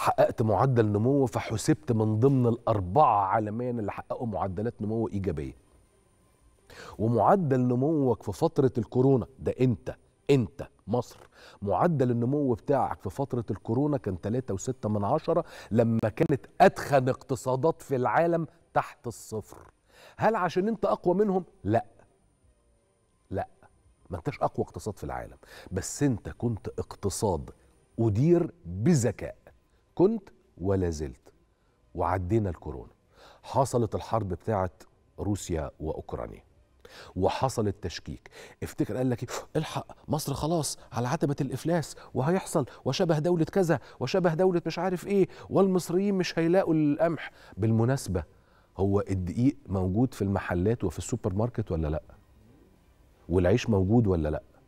حققت معدل نمو فحسبت من ضمن الأربعة عالميا اللي حققوا معدلات نمو إيجابية ومعدل نموك في فترة الكورونا ده أنت أنت مصر معدل النمو بتاعك في فترة الكورونا كان 3.6 من عشرة لما كانت أدخن اقتصادات في العالم تحت الصفر هل عشان أنت أقوى منهم؟ لأ لأ ما أنتش أقوى اقتصاد في العالم بس أنت كنت اقتصاد أدير بذكاء كنت ولا زلت وعدينا الكورونا حصلت الحرب بتاعه روسيا واوكرانيا وحصل التشكيك افتكر قال لك إيه؟ الحق مصر خلاص على عتبة الإفلاس وهيحصل وشبه دولة كذا وشبه دولة مش عارف إيه والمصريين مش هيلاقوا القمح بالمناسبة هو الدقيق موجود في المحلات وفي السوبر ماركت ولا لأ والعيش موجود ولا لأ